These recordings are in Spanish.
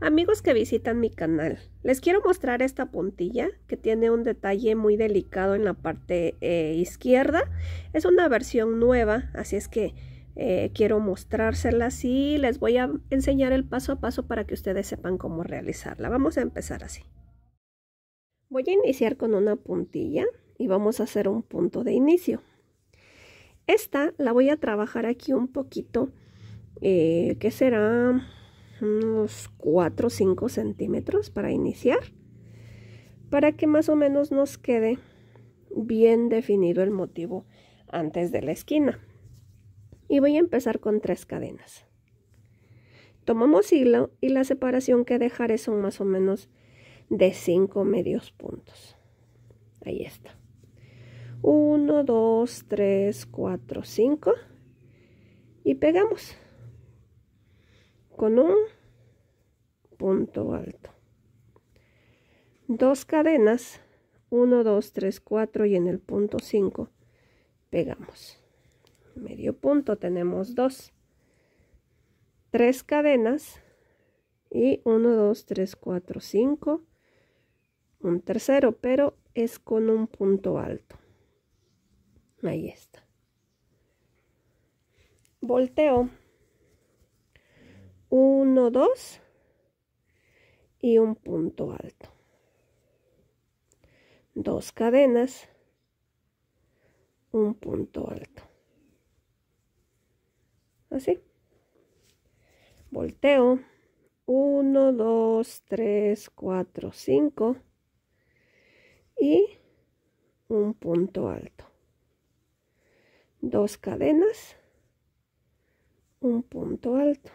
Amigos que visitan mi canal, les quiero mostrar esta puntilla que tiene un detalle muy delicado en la parte eh, izquierda. Es una versión nueva, así es que eh, quiero mostrársela así. Les voy a enseñar el paso a paso para que ustedes sepan cómo realizarla. Vamos a empezar así. Voy a iniciar con una puntilla y vamos a hacer un punto de inicio. Esta la voy a trabajar aquí un poquito, eh, que será unos 4 o 5 centímetros para iniciar, para que más o menos nos quede bien definido el motivo antes de la esquina. Y voy a empezar con tres cadenas. Tomamos hilo y la separación que dejaré son más o menos de 5 medios puntos. Ahí está. 1, 2, 3, 4, 5. Y pegamos con un punto alto. Dos cadenas, 1, 2, 3, 4 y en el punto 5 pegamos. Medio punto tenemos dos. Tres cadenas y 1, 2, 3, 4, 5. Un tercero, pero es con un punto alto. Ahí está. Volteo. 1, 2 y un punto alto. Dos cadenas, un punto alto. Así. Volteo. 1, 2, 3, 4, 5 y un punto alto. Dos cadenas, un punto alto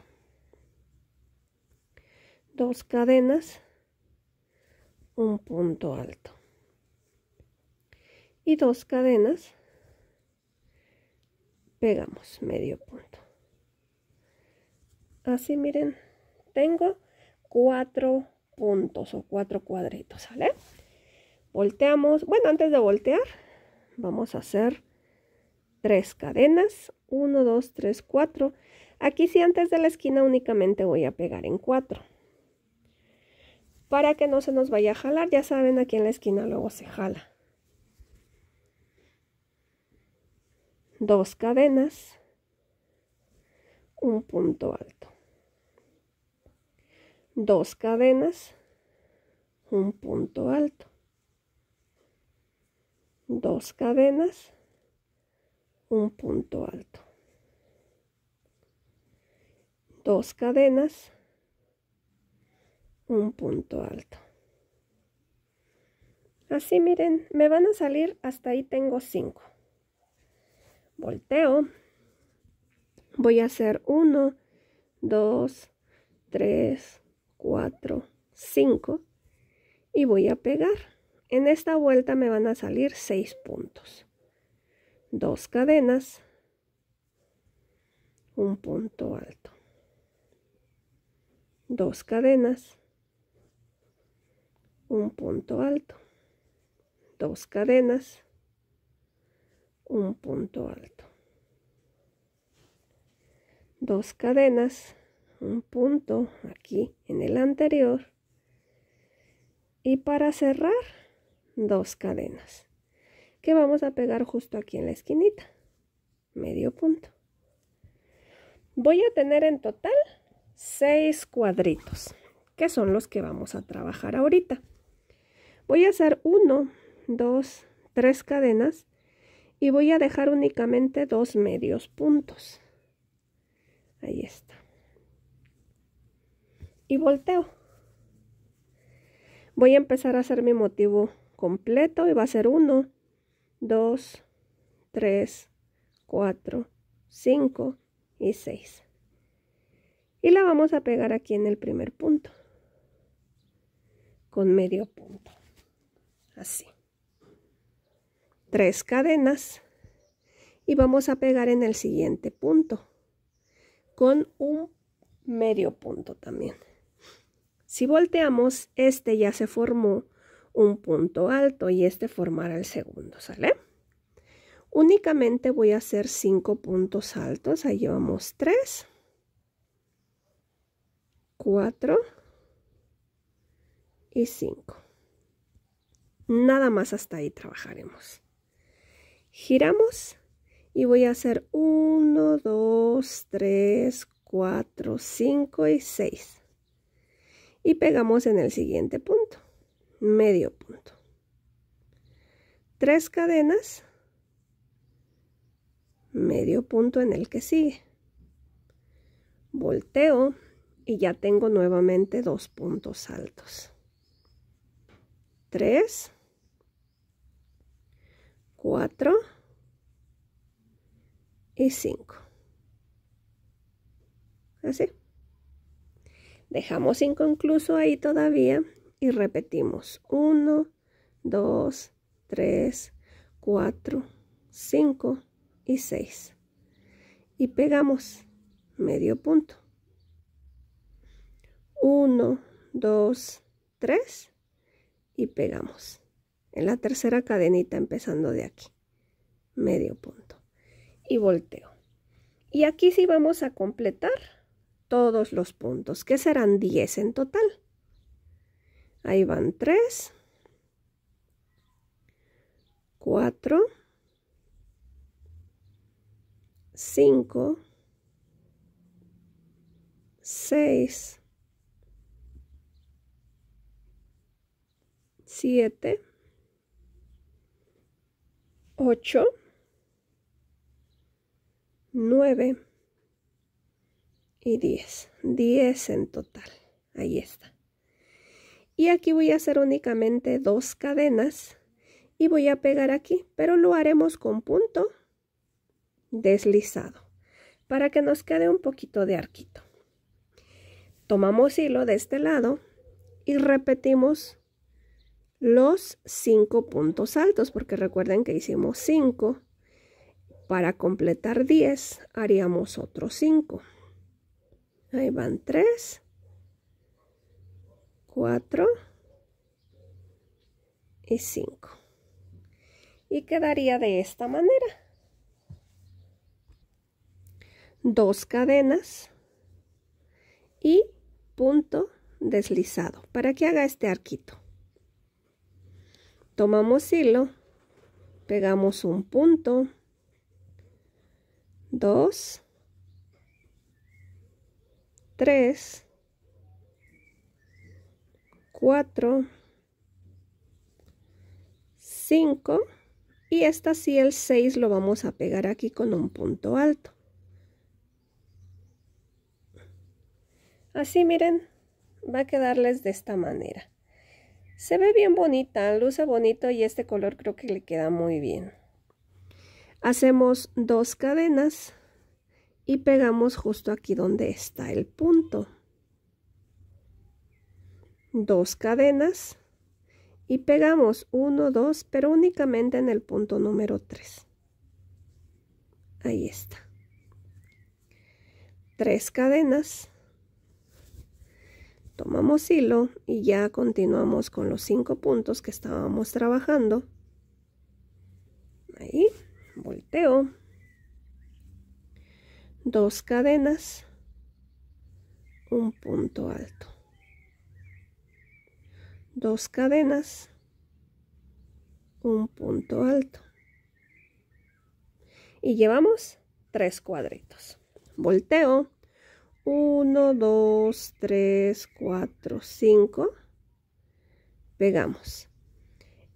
dos cadenas, un punto alto y dos cadenas, pegamos medio punto. Así miren, tengo cuatro puntos o cuatro cuadritos, vale Volteamos, bueno, antes de voltear, vamos a hacer tres cadenas, 1, 2, 3, 4. Aquí si antes de la esquina únicamente voy a pegar en cuatro para que no se nos vaya a jalar. Ya saben, aquí en la esquina luego se jala. Dos cadenas, un punto alto. Dos cadenas, un punto alto. Dos cadenas, un punto alto. Dos cadenas, un punto alto. Así miren, me van a salir hasta ahí tengo 5. Volteo. Voy a hacer uno 2, 3, 4, 5 y voy a pegar. En esta vuelta me van a salir seis puntos. Dos cadenas, un punto alto. Dos cadenas, un punto alto, dos cadenas, un punto alto, dos cadenas, un punto aquí en el anterior y para cerrar dos cadenas que vamos a pegar justo aquí en la esquinita, medio punto. Voy a tener en total seis cuadritos que son los que vamos a trabajar ahorita. Voy a hacer 1, 2, 3 cadenas y voy a dejar únicamente dos medios puntos. Ahí está. Y volteo. Voy a empezar a hacer mi motivo completo y va a ser 1, 2, 3, 4, 5 y 6. Y la vamos a pegar aquí en el primer punto. Con medio punto así. Tres cadenas y vamos a pegar en el siguiente punto con un medio punto también. Si volteamos, este ya se formó un punto alto y este formará el segundo, ¿sale? Únicamente voy a hacer cinco puntos altos, ahí llevamos tres, cuatro y cinco. Nada más hasta ahí trabajaremos. Giramos y voy a hacer 1, 2, 3, 4, 5 y 6. Y pegamos en el siguiente punto, medio punto. Tres cadenas, medio punto en el que sigue. Volteo y ya tengo nuevamente dos puntos altos. tres. 4 y 5. Así. Dejamos inconcluso ahí todavía y repetimos 1, 2, 3, 4, 5 y 6. Y pegamos medio punto. 1, 2, 3 y pegamos en la tercera cadenita empezando de aquí medio punto y volteo y aquí sí vamos a completar todos los puntos que serán 10 en total ahí van 3 4 5 6 7 8, 9 y 10. 10 en total. Ahí está. Y aquí voy a hacer únicamente dos cadenas y voy a pegar aquí, pero lo haremos con punto deslizado para que nos quede un poquito de arquito. Tomamos hilo de este lado y repetimos los cinco puntos altos, porque recuerden que hicimos 5. Para completar 10 haríamos otros 5. Ahí van 3, 4 y 5. Y quedaría de esta manera. Dos cadenas y punto deslizado para que haga este arquito tomamos hilo, pegamos un punto, dos, tres, cuatro, cinco, y esta sí el seis lo vamos a pegar aquí con un punto alto. Así miren, va a quedarles de esta manera. Se ve bien bonita, luce bonito y este color creo que le queda muy bien. Hacemos dos cadenas y pegamos justo aquí donde está el punto. Dos cadenas y pegamos uno, dos, pero únicamente en el punto número 3. Ahí está. Tres cadenas tomamos hilo y ya continuamos con los cinco puntos que estábamos trabajando ahí volteo dos cadenas un punto alto dos cadenas un punto alto y llevamos tres cuadritos volteo 1, 2, 3, 4, 5. Pegamos.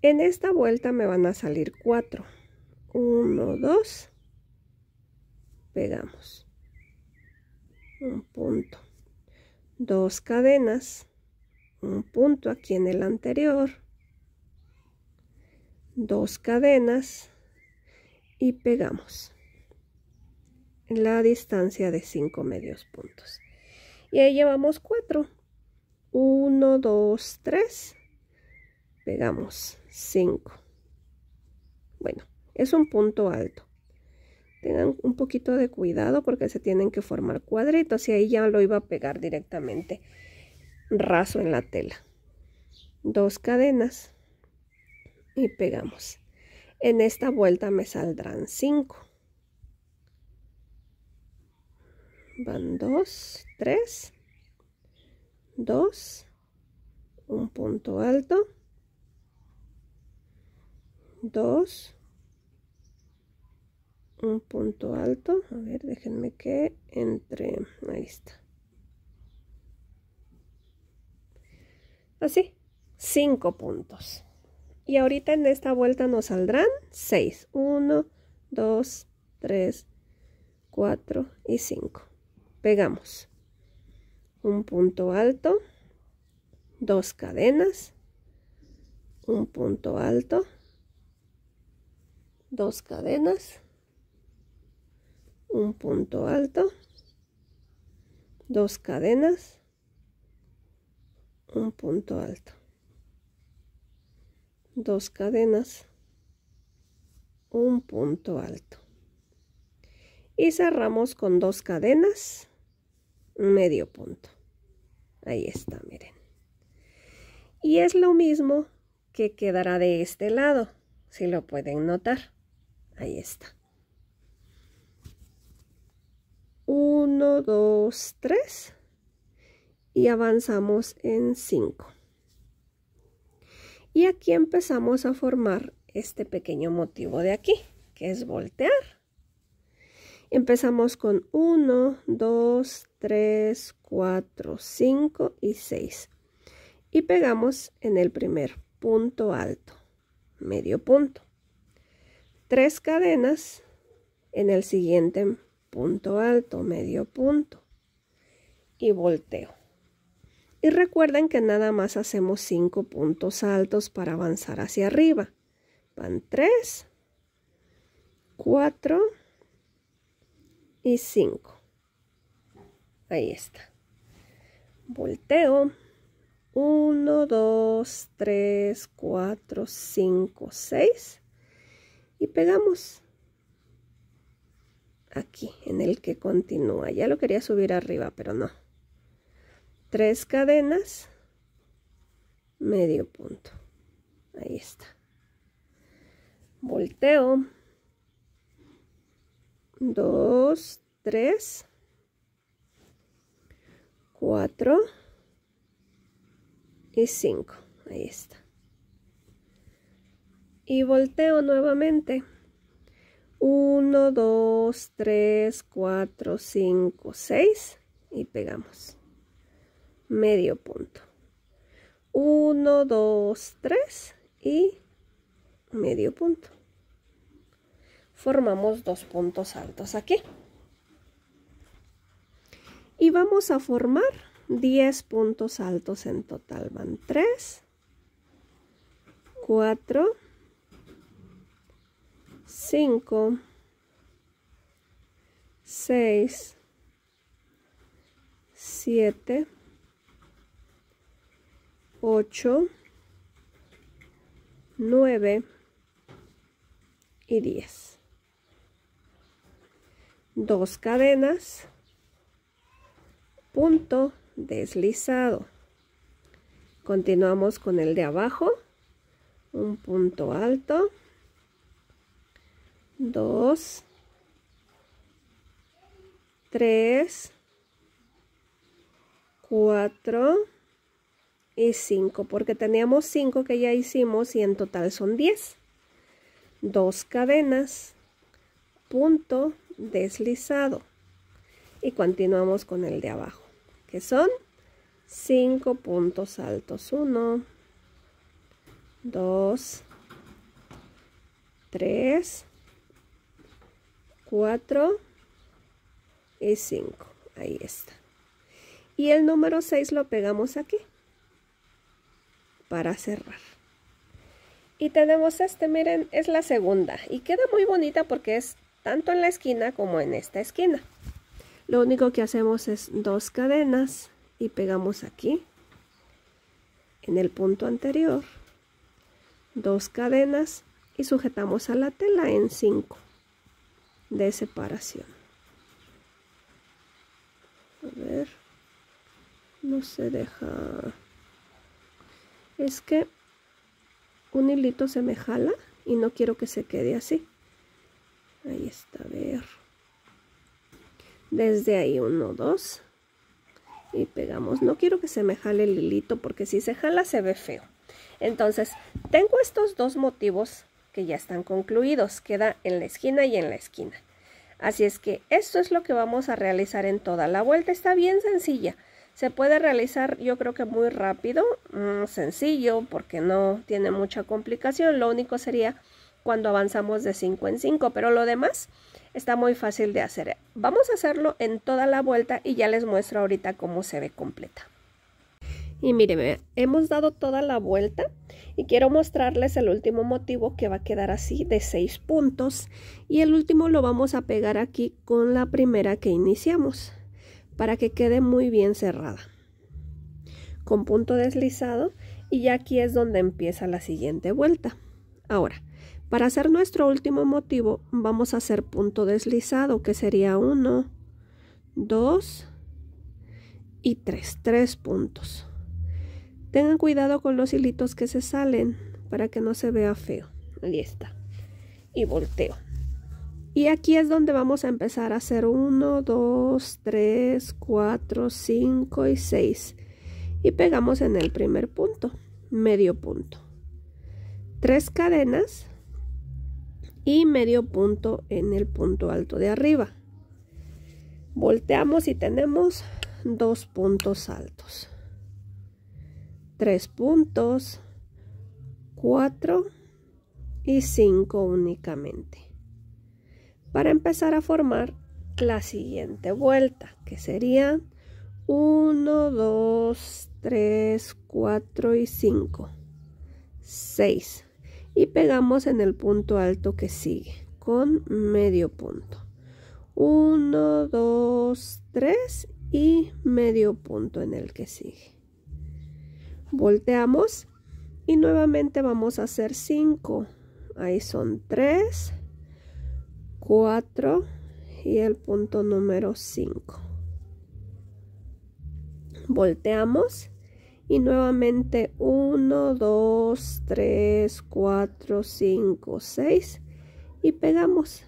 En esta vuelta me van a salir 4. 1, 2. Pegamos. Un punto. Dos cadenas. Un punto aquí en el anterior. Dos cadenas. Y pegamos la distancia de 5 medios puntos. Y ahí llevamos 4. 1, 2, 3. Pegamos 5. Bueno, es un punto alto. Tengan un poquito de cuidado porque se tienen que formar cuadritos y ahí ya lo iba a pegar directamente raso en la tela. Dos cadenas y pegamos. En esta vuelta me saldrán 5 van dos, tres, dos, un punto alto, dos, un punto alto, a ver, déjenme que entre, ahí está. Así, cinco puntos. Y ahorita en esta vuelta nos saldrán seis. Uno, dos, tres, cuatro y cinco pegamos un punto alto dos cadenas un punto alto dos cadenas un punto alto dos cadenas un punto alto dos cadenas un punto alto y cerramos con dos cadenas medio punto. Ahí está, miren. Y es lo mismo que quedará de este lado, si lo pueden notar. Ahí está. 1, 2, 3 y avanzamos en 5. Y aquí empezamos a formar este pequeño motivo de aquí, que es voltear. Empezamos con 1, 2, 3, 4, 5 y 6. Y pegamos en el primer punto alto, medio punto. Tres cadenas en el siguiente punto alto, medio punto. Y volteo. Y recuerden que nada más hacemos cinco puntos altos para avanzar hacia arriba. Van 3, 4, y 5. Ahí está. Volteo. 1, 2, 3, 4, 5, 6. Y pegamos aquí, en el que continúa. Ya lo quería subir arriba, pero no. Tres cadenas, medio punto. Ahí está. Volteo. 2, 3, 4 y 5. Ahí está. Y volteo nuevamente. 1, 2, 3, 4, 5, 6 y pegamos. Medio punto. 1, 2, 3 y medio punto formamos dos puntos altos aquí. Y vamos a formar 10 puntos altos en total. Van 3, 4, 5, 6, 7, 8, 9 y 10 dos cadenas, punto deslizado. Continuamos con el de abajo, un punto alto, dos, tres, cuatro y cinco, porque teníamos cinco que ya hicimos y en total son diez. Dos cadenas, punto deslizado. Y continuamos con el de abajo, que son 5 puntos altos. 1, 2, 3, 4 y 5. Ahí está. Y el número 6 lo pegamos aquí para cerrar. Y tenemos este, miren, es la segunda. Y queda muy bonita porque es tanto en la esquina como en esta esquina. Lo único que hacemos es dos cadenas y pegamos aquí, en el punto anterior, dos cadenas y sujetamos a la tela en 5 de separación. A ver, no se deja... Es que un hilito se me jala y no quiero que se quede así. Ahí está, a ver. Desde ahí, uno, dos. Y pegamos. No quiero que se me jale el hilito porque si se jala se ve feo. Entonces, tengo estos dos motivos que ya están concluidos. Queda en la esquina y en la esquina. Así es que esto es lo que vamos a realizar en toda la vuelta. Está bien sencilla. Se puede realizar yo creo que muy rápido, mm, sencillo, porque no tiene mucha complicación. Lo único sería cuando avanzamos de 5 en 5, pero lo demás está muy fácil de hacer. Vamos a hacerlo en toda la vuelta y ya les muestro ahorita cómo se ve completa. Y miren, hemos dado toda la vuelta y quiero mostrarles el último motivo que va a quedar así de 6 puntos y el último lo vamos a pegar aquí con la primera que iniciamos para que quede muy bien cerrada con punto deslizado y ya aquí es donde empieza la siguiente vuelta. Ahora, para hacer nuestro último motivo vamos a hacer punto deslizado que sería 1, 2 y 3, 3 puntos. Tengan cuidado con los hilitos que se salen para que no se vea feo. Ahí está. Y volteo. Y aquí es donde vamos a empezar a hacer 1, 2, 3, 4, 5 y 6. Y pegamos en el primer punto, medio punto. Tres cadenas y medio punto en el punto alto de arriba. Volteamos y tenemos dos puntos altos. Tres puntos, cuatro y cinco únicamente. Para empezar a formar la siguiente vuelta, que serían 1, 2, 3, 4 y 5, 6 y pegamos en el punto alto que sigue con medio punto. 1, 2, 3 y medio punto en el que sigue. Volteamos y nuevamente vamos a hacer 5. Ahí son 3, 4 y el punto número 5. Volteamos y nuevamente 1, 2, 3, 4, 5, 6 y pegamos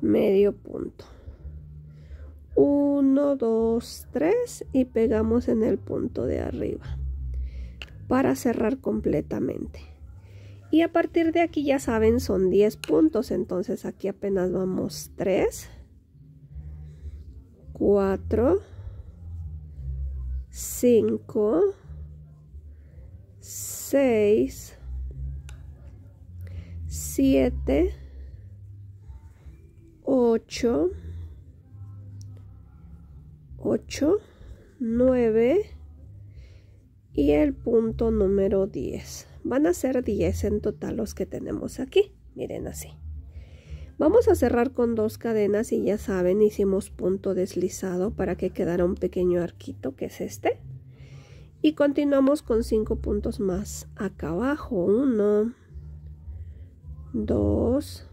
medio punto 1, 2, 3 y pegamos en el punto de arriba para cerrar completamente y a partir de aquí ya saben son 10 puntos entonces aquí apenas vamos 3 4 5, 6, 7, 8, 8, 9 y el punto número 10. Van a ser 10 en total los que tenemos aquí. Miren así. Vamos a cerrar con dos cadenas y ya saben, hicimos punto deslizado para que quedara un pequeño arquito que es este. Y continuamos con cinco puntos más acá abajo. 1, 2,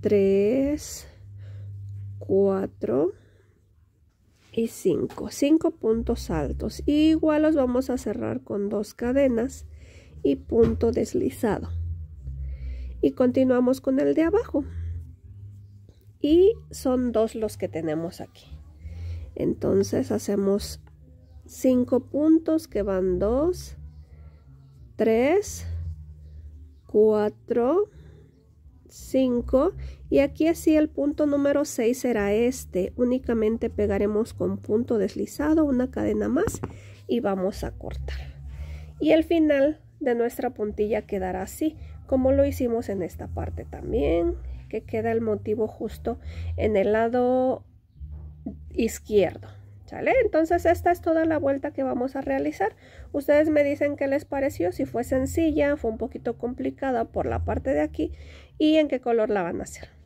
3, 4 y cinco cinco puntos altos. Y igual los vamos a cerrar con dos cadenas y punto deslizado y continuamos con el de abajo y son dos los que tenemos aquí entonces hacemos cinco puntos que van 2 3 4 5 y aquí así el punto número 6 será este únicamente pegaremos con punto deslizado una cadena más y vamos a cortar y el final de nuestra puntilla quedará así como lo hicimos en esta parte también, que queda el motivo justo en el lado izquierdo. ¿Sale? Entonces esta es toda la vuelta que vamos a realizar. Ustedes me dicen qué les pareció, si fue sencilla, fue un poquito complicada por la parte de aquí y en qué color la van a hacer.